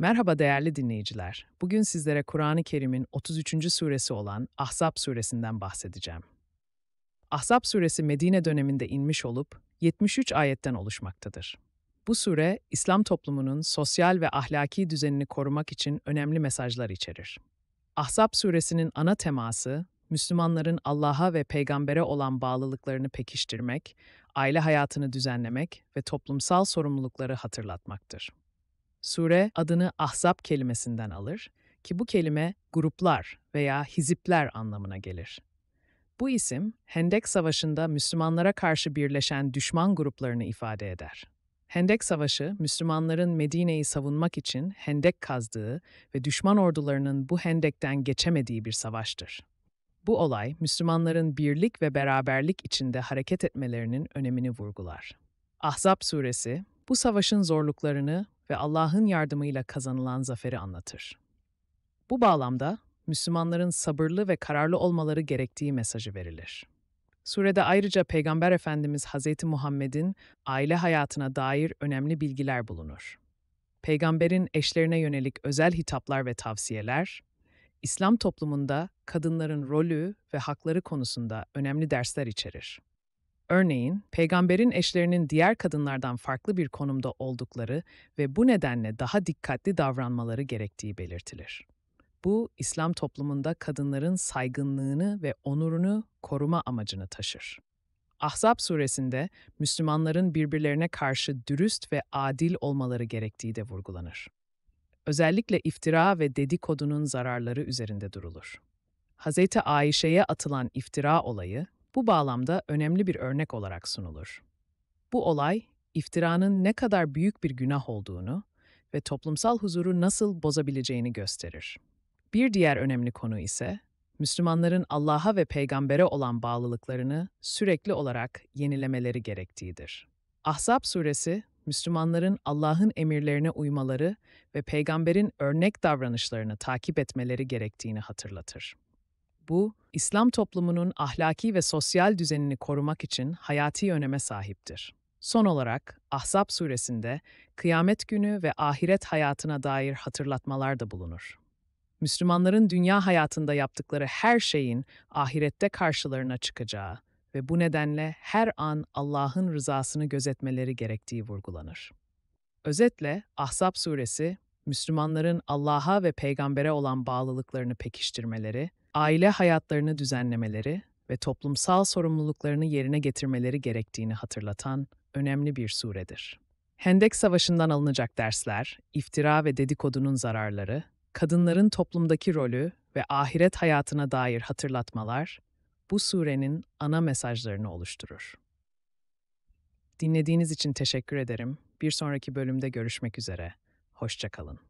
Merhaba değerli dinleyiciler. Bugün sizlere Kur'an-ı Kerim'in 33. suresi olan Ahzab suresinden bahsedeceğim. Ahzab suresi Medine döneminde inmiş olup 73 ayetten oluşmaktadır. Bu sure, İslam toplumunun sosyal ve ahlaki düzenini korumak için önemli mesajlar içerir. Ahzab suresinin ana teması, Müslümanların Allah'a ve peygambere olan bağlılıklarını pekiştirmek, aile hayatını düzenlemek ve toplumsal sorumlulukları hatırlatmaktır. Sure adını ahzap kelimesinden alır ki bu kelime gruplar veya hizipler anlamına gelir. Bu isim Hendek Savaşı'nda Müslümanlara karşı birleşen düşman gruplarını ifade eder. Hendek Savaşı, Müslümanların Medine'yi savunmak için hendek kazdığı ve düşman ordularının bu hendekten geçemediği bir savaştır. Bu olay, Müslümanların birlik ve beraberlik içinde hareket etmelerinin önemini vurgular. Ahzab suresi, bu savaşın zorluklarını ve Allah'ın yardımıyla kazanılan zaferi anlatır. Bu bağlamda Müslümanların sabırlı ve kararlı olmaları gerektiği mesajı verilir. Surede ayrıca Peygamber Efendimiz Hazreti Muhammed'in aile hayatına dair önemli bilgiler bulunur. Peygamberin eşlerine yönelik özel hitaplar ve tavsiyeler, İslam toplumunda kadınların rolü ve hakları konusunda önemli dersler içerir. Örneğin, peygamberin eşlerinin diğer kadınlardan farklı bir konumda oldukları ve bu nedenle daha dikkatli davranmaları gerektiği belirtilir. Bu, İslam toplumunda kadınların saygınlığını ve onurunu koruma amacını taşır. Ahzab suresinde Müslümanların birbirlerine karşı dürüst ve adil olmaları gerektiği de vurgulanır. Özellikle iftira ve dedikodunun zararları üzerinde durulur. Hz. Aişe'ye atılan iftira olayı, bu bağlamda önemli bir örnek olarak sunulur. Bu olay, iftiranın ne kadar büyük bir günah olduğunu ve toplumsal huzuru nasıl bozabileceğini gösterir. Bir diğer önemli konu ise, Müslümanların Allah'a ve peygambere olan bağlılıklarını sürekli olarak yenilemeleri gerektiğidir. Ahzab suresi, Müslümanların Allah'ın emirlerine uymaları ve peygamberin örnek davranışlarını takip etmeleri gerektiğini hatırlatır. Bu, İslam toplumunun ahlaki ve sosyal düzenini korumak için hayati öneme sahiptir. Son olarak Ahzab suresinde kıyamet günü ve ahiret hayatına dair hatırlatmalar da bulunur. Müslümanların dünya hayatında yaptıkları her şeyin ahirette karşılarına çıkacağı ve bu nedenle her an Allah'ın rızasını gözetmeleri gerektiği vurgulanır. Özetle Ahzab suresi, Müslümanların Allah'a ve peygambere olan bağlılıklarını pekiştirmeleri aile hayatlarını düzenlemeleri ve toplumsal sorumluluklarını yerine getirmeleri gerektiğini hatırlatan önemli bir suredir. Hendek Savaşı'ndan alınacak dersler, iftira ve dedikodunun zararları, kadınların toplumdaki rolü ve ahiret hayatına dair hatırlatmalar bu surenin ana mesajlarını oluşturur. Dinlediğiniz için teşekkür ederim. Bir sonraki bölümde görüşmek üzere. Hoşçakalın.